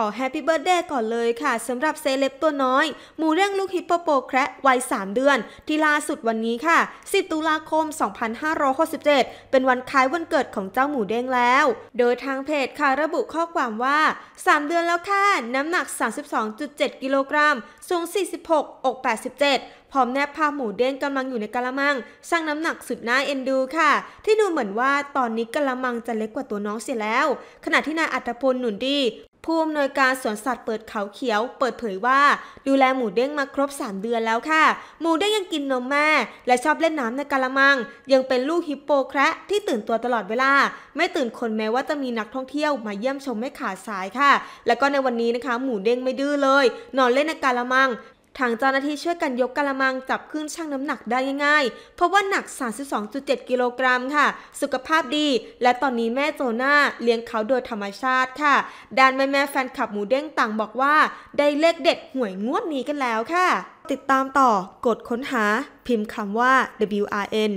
ขอแฮปปี้เบิร์ดเดย์ก่อนเลยค่ะสำหรับเซเลบตัวน้อย หมูเร่งลูกฮิปโปโปแคระ วัย 3 เดือน ที่ล่าสุดวันนี้ค่ะ 10ตุลาคม 2567เป็นวันคล้ายวันเกิดของเจ้าหมูเด้งแล้ว โดยทางเพจค่ะระบุข้อความว่า 3 เดือนแล้วค่ะ น้ำหนัก 32.7 กิโลกรัมสูง46อก87 พร้อมแนบภาพหมูเด้งกำลังอยู่ในกะละมัง สร้างน้ำหนักสุดน่าเอ็นดูค่ะ ที่ดูเหมือนว่า ตอนนี้กะละมังจะเล็กกว่าตัวน้องเสียแล้วขณะที่นายอัตพลหนุนดีผู้อำนวยการสวนสัตว์เปิดเขาเขียวเปิดเผยว่าดูแลหมูเด้งมาครบ 3 เดือนแล้วค่ะ หมูเด้งยังกินนมแม่และชอบเล่นน้ำในกะละมัง ยังเป็นลูกฮิปโปแคระที่ตื่นตัวตลอดเวลาไม่ตื่นคนแม้ว่าจะมีนักท่องเที่ยวมาเยี่ยมชมไม่ขาดสายค่ะ แล้วก็ในวันนี้นะคะ หมูเด้งไม่ดื้อเลย นอนเล่นในกะละมังทางเจ้าหน้าที่ช่วยกันยกกระมังจับขึ้นชั่งน้ำหนักได้ง่ายๆเพราะว่าหนัก 32.7 กิโลกรัมค่ะ สุขภาพดี และตอนนี้แม่โจนาเลี้ยงเขาโดยธรรมชาติค่ะด้านแม่แม่แฟนคลับหมูเด้งต่างบอกว่า ได้เลขเด็ดหวยงวดนี้กันแล้วค่ะ ติดตามต่อ กดค้นหาพิมพ์คำว่า WRN